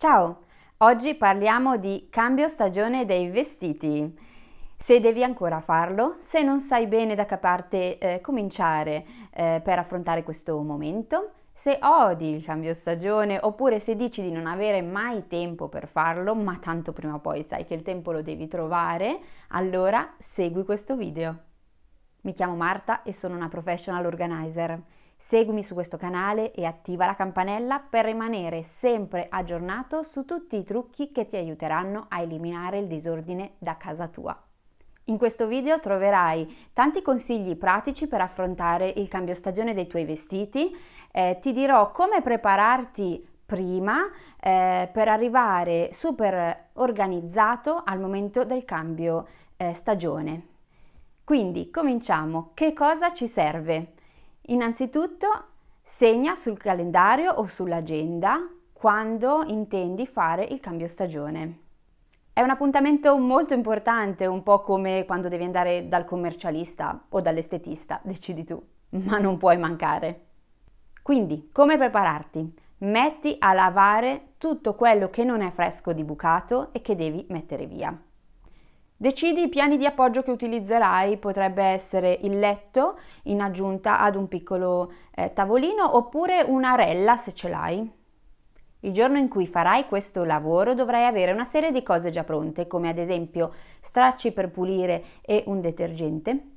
Ciao! Oggi parliamo di cambio stagione dei vestiti. Se devi ancora farlo, se non sai bene da che parte eh, cominciare eh, per affrontare questo momento, se odi il cambio stagione oppure se dici di non avere mai tempo per farlo, ma tanto prima o poi sai che il tempo lo devi trovare, allora segui questo video. Mi chiamo Marta e sono una professional organizer. Seguimi su questo canale e attiva la campanella per rimanere sempre aggiornato su tutti i trucchi che ti aiuteranno a eliminare il disordine da casa tua. In questo video troverai tanti consigli pratici per affrontare il cambio stagione dei tuoi vestiti, eh, ti dirò come prepararti prima eh, per arrivare super organizzato al momento del cambio eh, stagione. Quindi cominciamo, che cosa ci serve? Innanzitutto segna sul calendario o sull'agenda quando intendi fare il cambio stagione. È un appuntamento molto importante, un po' come quando devi andare dal commercialista o dall'estetista, decidi tu, ma non puoi mancare. Quindi, come prepararti? Metti a lavare tutto quello che non è fresco di bucato e che devi mettere via. Decidi i piani di appoggio che utilizzerai, potrebbe essere il letto in aggiunta ad un piccolo eh, tavolino oppure una rella se ce l'hai. Il giorno in cui farai questo lavoro dovrai avere una serie di cose già pronte, come ad esempio stracci per pulire e un detergente,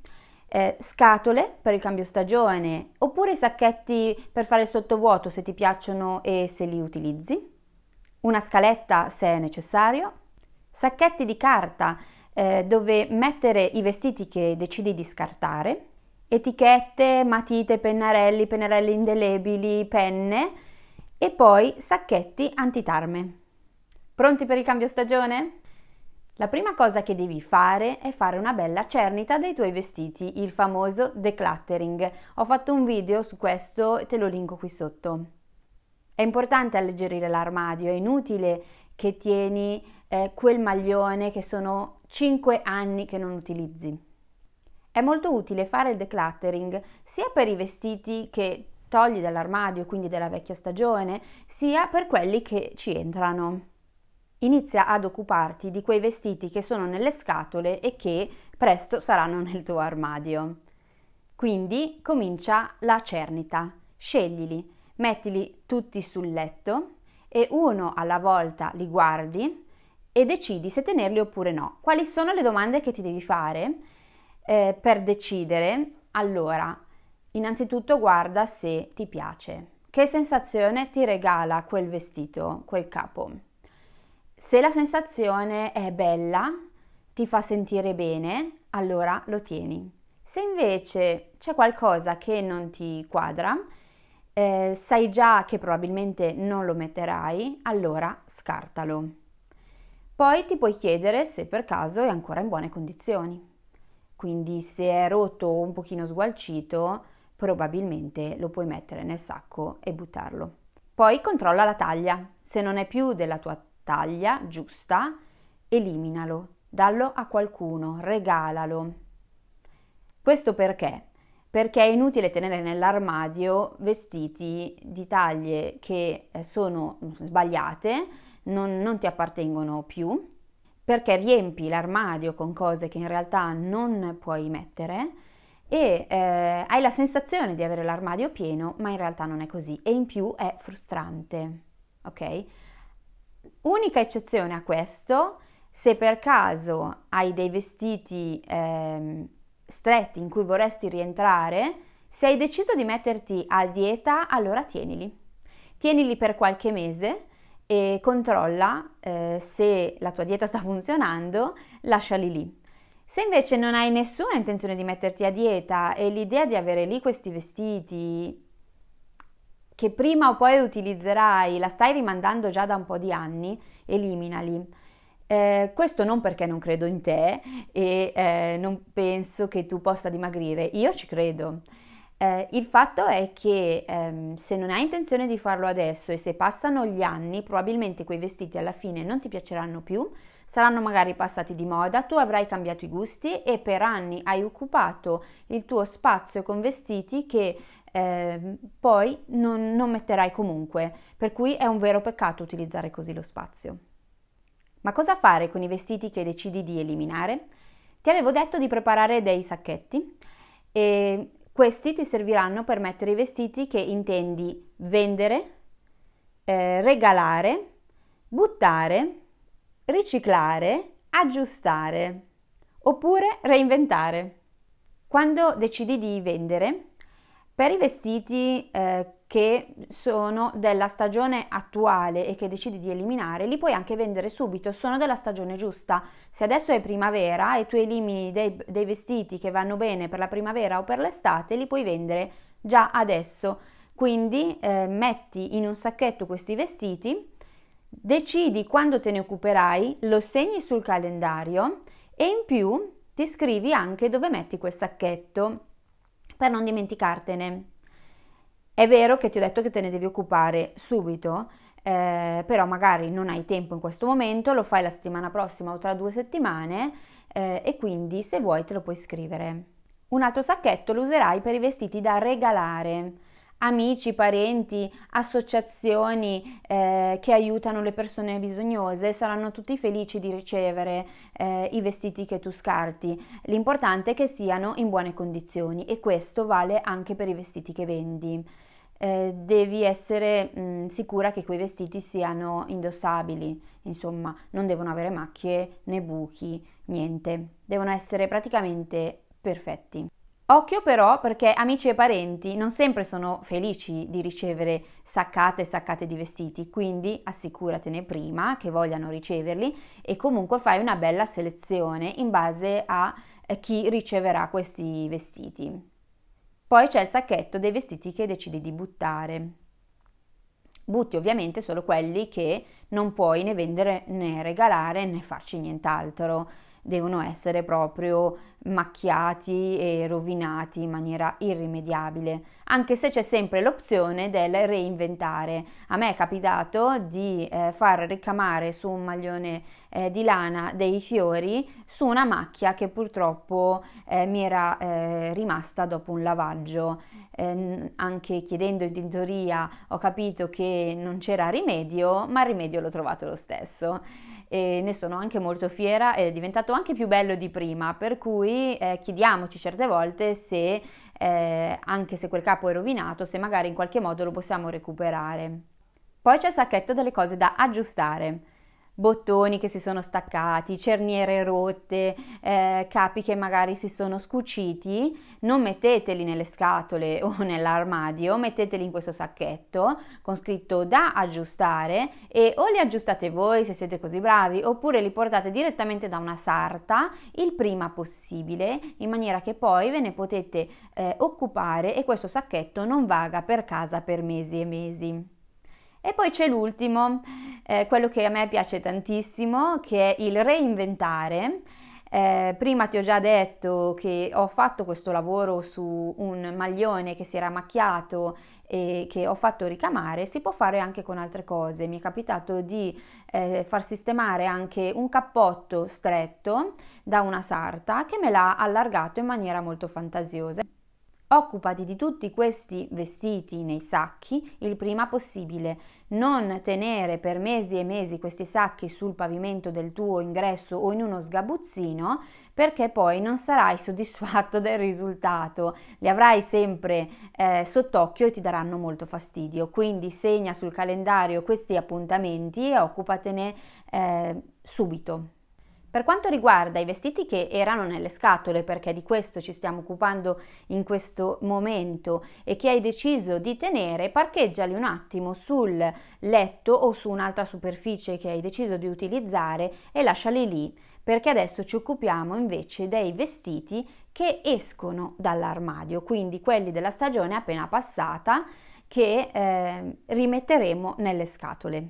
eh, scatole per il cambio stagione oppure sacchetti per fare il sottovuoto se ti piacciono e se li utilizzi, una scaletta se è necessario, sacchetti di carta eh, dove mettere i vestiti che decidi di scartare, etichette, matite, pennarelli, pennarelli indelebili, penne e poi sacchetti antitarme. Pronti per il cambio stagione? La prima cosa che devi fare è fare una bella cernita dei tuoi vestiti, il famoso decluttering. Ho fatto un video su questo e te lo linko qui sotto. È importante alleggerire l'armadio, è inutile che tieni eh, quel maglione che sono 5 anni che non utilizzi. È molto utile fare il decluttering sia per i vestiti che togli dall'armadio, quindi della vecchia stagione, sia per quelli che ci entrano. Inizia ad occuparti di quei vestiti che sono nelle scatole e che presto saranno nel tuo armadio. Quindi comincia la cernita, sceglili, mettili tutti sul letto e uno alla volta li guardi e decidi se tenerli oppure no. Quali sono le domande che ti devi fare eh, per decidere? Allora, innanzitutto guarda se ti piace. Che sensazione ti regala quel vestito, quel capo? Se la sensazione è bella, ti fa sentire bene, allora lo tieni. Se invece c'è qualcosa che non ti quadra, eh, sai già che probabilmente non lo metterai, allora scartalo. Poi ti puoi chiedere se per caso è ancora in buone condizioni. Quindi se è rotto o un pochino sgualcito, probabilmente lo puoi mettere nel sacco e buttarlo. Poi controlla la taglia. Se non è più della tua taglia giusta, eliminalo, dallo a qualcuno, regalalo. Questo perché? Perché è inutile tenere nell'armadio vestiti di taglie che eh, sono sbagliate non, non ti appartengono più, perché riempi l'armadio con cose che in realtà non puoi mettere e eh, hai la sensazione di avere l'armadio pieno, ma in realtà non è così e in più è frustrante, ok? Unica eccezione a questo, se per caso hai dei vestiti eh, stretti in cui vorresti rientrare, se hai deciso di metterti a dieta, allora tienili. Tienili per qualche mese e controlla eh, se la tua dieta sta funzionando, lasciali lì. Se invece non hai nessuna intenzione di metterti a dieta e l'idea di avere lì questi vestiti che prima o poi utilizzerai, la stai rimandando già da un po' di anni, eliminali. Eh, questo non perché non credo in te e eh, non penso che tu possa dimagrire, io ci credo. Eh, il fatto è che ehm, se non hai intenzione di farlo adesso e se passano gli anni, probabilmente quei vestiti alla fine non ti piaceranno più, saranno magari passati di moda, tu avrai cambiato i gusti e per anni hai occupato il tuo spazio con vestiti che eh, poi non, non metterai comunque, per cui è un vero peccato utilizzare così lo spazio. Ma cosa fare con i vestiti che decidi di eliminare? Ti avevo detto di preparare dei sacchetti e questi ti serviranno per mettere i vestiti che intendi vendere, eh, regalare, buttare, riciclare, aggiustare oppure reinventare. Quando decidi di vendere, per i vestiti eh, che sono della stagione attuale e che decidi di eliminare, li puoi anche vendere subito, sono della stagione giusta. Se adesso è primavera e tu elimini dei, dei vestiti che vanno bene per la primavera o per l'estate, li puoi vendere già adesso. Quindi eh, metti in un sacchetto questi vestiti, decidi quando te ne occuperai, lo segni sul calendario e in più ti scrivi anche dove metti quel sacchetto per non dimenticartene. È vero che ti ho detto che te ne devi occupare subito, eh, però magari non hai tempo in questo momento, lo fai la settimana prossima o tra due settimane eh, e quindi se vuoi te lo puoi scrivere. Un altro sacchetto lo userai per i vestiti da regalare amici, parenti, associazioni eh, che aiutano le persone bisognose saranno tutti felici di ricevere eh, i vestiti che tu scarti. L'importante è che siano in buone condizioni e questo vale anche per i vestiti che vendi. Eh, devi essere mh, mm, sicura che quei vestiti siano indossabili, insomma, non devono avere macchie né buchi, niente, devono essere praticamente perfetti. Occhio però perché amici e parenti non sempre sono felici di ricevere saccate e saccate di vestiti, quindi assicuratene prima che vogliano riceverli e comunque fai una bella selezione in base a eh, chi riceverà questi vestiti. Poi c'è il sacchetto dei vestiti che decidi di buttare. Butti ovviamente solo quelli che non puoi né vendere né regalare né farci nient'altro devono essere proprio macchiati e rovinati in maniera irrimediabile, anche se c'è sempre l'opzione del reinventare. A me è capitato di eh, far ricamare su un maglione eh, di lana dei fiori su una macchia che purtroppo eh, mi era eh, rimasta dopo un lavaggio. Ehm, anche chiedendo in tintoria ho capito che non c'era rimedio, ma il rimedio l'ho trovato lo stesso e ne sono anche molto fiera ed è diventato anche più bello di prima, per cui eh, chiediamoci certe volte se, eh, anche se quel capo è rovinato, se magari in qualche modo lo possiamo recuperare. Poi c'è il sacchetto delle cose da aggiustare bottoni che si sono staccati, cerniere rotte, eh, capi che magari si sono scuciti, non metteteli nelle scatole o nell'armadio, metteteli in questo sacchetto con scritto da aggiustare e o li aggiustate voi se siete così bravi oppure li portate direttamente da una sarta il prima possibile in maniera che poi ve ne potete eh, occupare e questo sacchetto non vaga per casa per mesi e mesi. E poi c'è l'ultimo, eh, quello che a me piace tantissimo, che è il reinventare. Eh, prima ti ho già detto che ho fatto questo lavoro su un maglione che si era macchiato e che ho fatto ricamare, si può fare anche con altre cose. Mi è capitato di eh, far sistemare anche un cappotto stretto da una sarta che me l'ha allargato in maniera molto fantasiosa. Occupati di tutti questi vestiti nei sacchi il prima possibile. Non tenere per mesi e mesi questi sacchi sul pavimento del tuo ingresso o in uno sgabuzzino perché poi non sarai soddisfatto del risultato. Li avrai sempre eh, sott'occhio e ti daranno molto fastidio. Quindi segna sul calendario questi appuntamenti e occupatene eh, subito. Per quanto riguarda i vestiti che erano nelle scatole, perché di questo ci stiamo occupando in questo momento, e che hai deciso di tenere, parcheggiali un attimo sul letto o su un'altra superficie che hai deciso di utilizzare e lasciali lì, perché adesso ci occupiamo invece dei vestiti che escono dall'armadio, quindi quelli della stagione appena passata che eh, rimetteremo nelle scatole.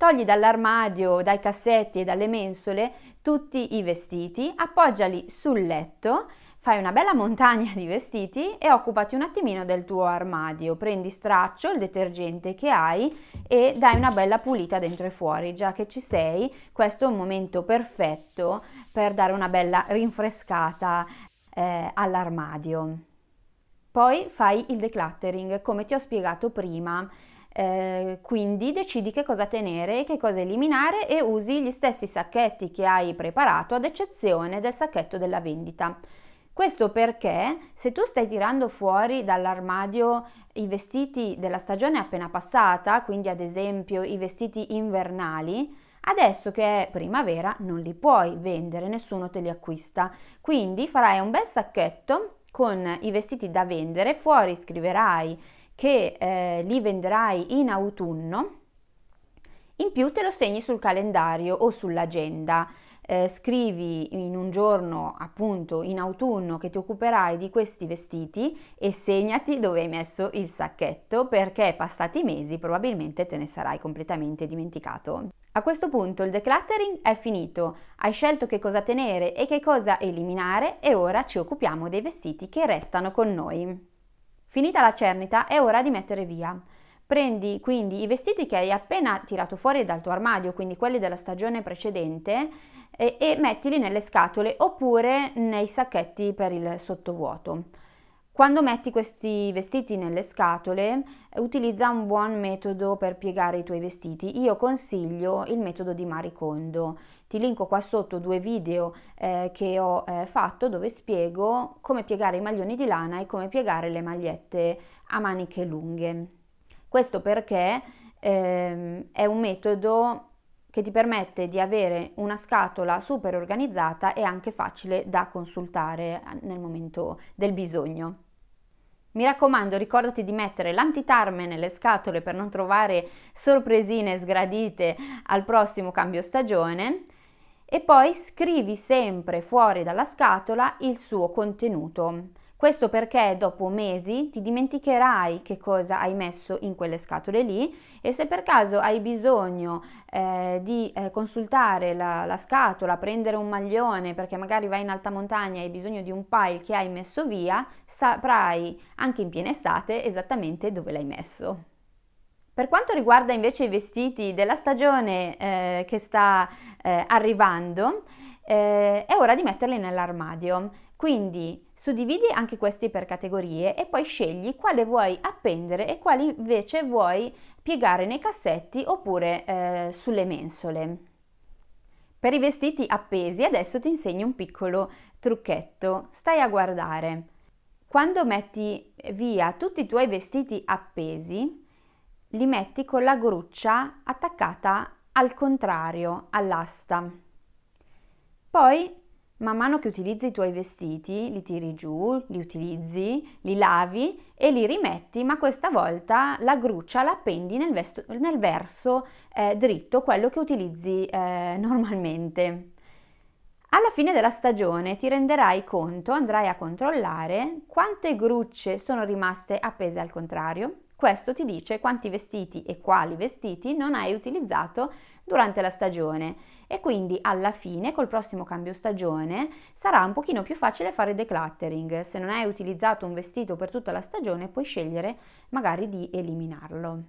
Togli dall'armadio, dai cassetti e dalle mensole tutti i vestiti, appoggiali sul letto, fai una bella montagna di vestiti e occupati un attimino del tuo armadio. Prendi straccio, il detergente che hai e dai una bella pulita dentro e fuori. Già che ci sei, questo è un momento perfetto per dare una bella rinfrescata eh, all'armadio. Poi fai il decluttering, come ti ho spiegato prima. Eh, quindi decidi che cosa tenere e che cosa eliminare e usi gli stessi sacchetti che hai preparato ad eccezione del sacchetto della vendita. Questo perché se tu stai tirando fuori dall'armadio i vestiti della stagione appena passata, quindi ad esempio i vestiti invernali, Adesso che è primavera non li puoi vendere, nessuno te li acquista. Quindi farai un bel sacchetto con i vestiti da vendere, fuori scriverai che eh, li venderai in autunno, in più te lo segni sul calendario o sull'agenda. Eh, scrivi in un giorno, appunto in autunno, che ti occuperai di questi vestiti e segnati dove hai messo il sacchetto perché passati mesi probabilmente te ne sarai completamente dimenticato. A questo punto il decluttering è finito, hai scelto che cosa tenere e che cosa eliminare e ora ci occupiamo dei vestiti che restano con noi. Finita la cernita è ora di mettere via. Prendi quindi i vestiti che hai appena tirato fuori dal tuo armadio, quindi quelli della stagione precedente, e, e mettili nelle scatole oppure nei sacchetti per il sottovuoto. Quando metti questi vestiti nelle scatole, utilizza un buon metodo per piegare i tuoi vestiti. Io consiglio il metodo di Maricondo. Ti linko qua sotto due video eh, che ho eh, fatto dove spiego come piegare i maglioni di lana e come piegare le magliette a maniche lunghe. Questo perché ehm, è un metodo che ti permette di avere una scatola super organizzata e anche facile da consultare eh, nel momento del bisogno. Mi raccomando, ricordati di mettere l'antitarme nelle scatole per non trovare sorpresine sgradite al prossimo cambio stagione e poi scrivi sempre fuori dalla scatola il suo contenuto. Questo perché dopo mesi ti dimenticherai che cosa hai messo in quelle scatole lì e se per caso hai bisogno eh, di eh, consultare la, la scatola, prendere un maglione perché magari vai in alta montagna e hai bisogno di un pile che hai messo via, saprai anche in piena estate esattamente dove l'hai messo. Per quanto riguarda invece i vestiti della stagione eh, che sta eh, arrivando, eh, è ora di metterli nell'armadio. Quindi Suddividi anche questi per categorie e poi scegli quale vuoi appendere e quale invece vuoi piegare nei cassetti oppure eh, sulle mensole. Per i vestiti appesi adesso ti insegno un piccolo trucchetto, stai a guardare. Quando metti via tutti i tuoi vestiti appesi, li metti con la gruccia attaccata al contrario all'asta. Poi Man mano che utilizzi i tuoi vestiti, li tiri giù, li utilizzi, li lavi e li rimetti, ma questa volta la gruccia la appendi nel, vesto, nel verso eh, dritto, quello che utilizzi eh, normalmente. Alla fine della stagione ti renderai conto, andrai a controllare quante grucce sono rimaste appese al contrario, questo ti dice quanti vestiti e quali vestiti non hai utilizzato durante la stagione e quindi alla fine col prossimo cambio stagione sarà un pochino più facile fare decluttering. Se non hai utilizzato un vestito per tutta la stagione puoi scegliere magari di eliminarlo.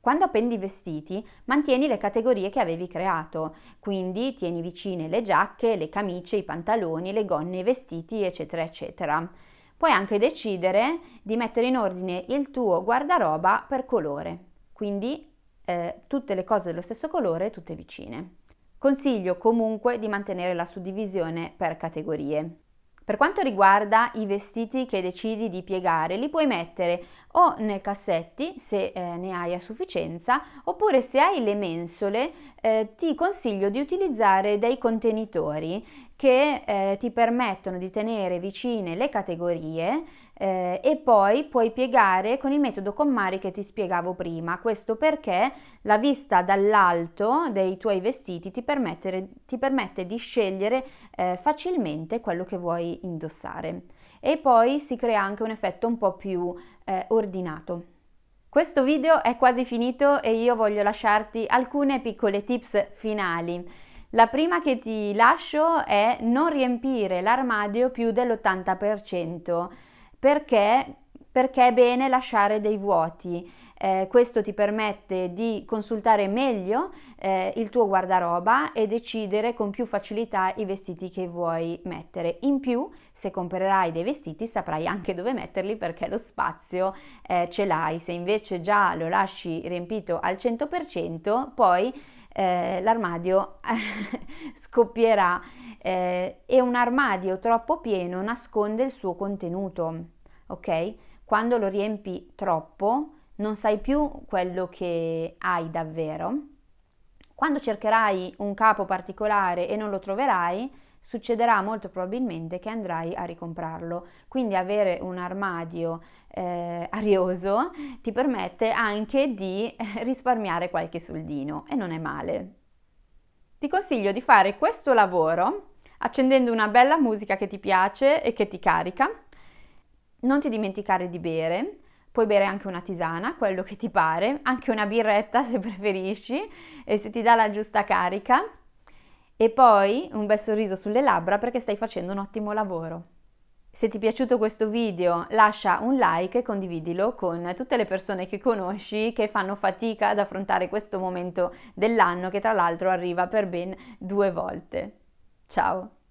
Quando appendi i vestiti, mantieni le categorie che avevi creato, quindi tieni vicine le giacche, le camicie, i pantaloni, le gonne, i vestiti, eccetera, eccetera. Puoi anche decidere di mettere in ordine il tuo guardaroba per colore, quindi eh, tutte le cose dello stesso colore, tutte vicine. Consiglio comunque di mantenere la suddivisione per categorie. Per quanto riguarda i vestiti che decidi di piegare, li puoi mettere o nei cassetti se eh, ne hai a sufficienza, oppure se hai le mensole eh, ti consiglio di utilizzare dei contenitori che eh, ti permettono di tenere vicine le categorie eh, e poi puoi piegare con il metodo Commari che ti spiegavo prima. Questo perché la vista dall'alto dei tuoi vestiti ti permette, ti permette di scegliere eh, facilmente quello che vuoi indossare. E poi si crea anche un effetto un po' più eh, ordinato. Questo video è quasi finito e io voglio lasciarti alcune piccole tips finali. La prima che ti lascio è non riempire l'armadio più dell'80% perché, perché è bene lasciare dei vuoti. Eh, questo ti permette di consultare meglio eh, il tuo guardaroba e decidere con più facilità i vestiti che vuoi mettere. In più, se comprerai dei vestiti, saprai anche dove metterli perché lo spazio eh, ce l'hai. Se invece già lo lasci riempito al 100%, poi eh, l'armadio scoppierà eh, e un armadio troppo pieno nasconde il suo contenuto, ok? Quando lo riempi troppo non sai più quello che hai davvero. Quando cercherai un capo particolare e non lo troverai, succederà molto probabilmente che andrai a ricomprarlo. Quindi avere un armadio eh, arioso ti permette anche di eh, risparmiare qualche soldino e non è male. Ti consiglio di fare questo lavoro accendendo una bella musica che ti piace e che ti carica. Non ti dimenticare di bere, puoi bere anche una tisana, quello che ti pare, anche una birretta se preferisci e se ti dà la giusta carica. E poi un bel sorriso sulle labbra perché stai facendo un ottimo lavoro. Se ti è piaciuto questo video lascia un like e condividilo con tutte le persone che conosci che fanno fatica ad affrontare questo momento dell'anno che tra l'altro arriva per ben due volte. Ciao!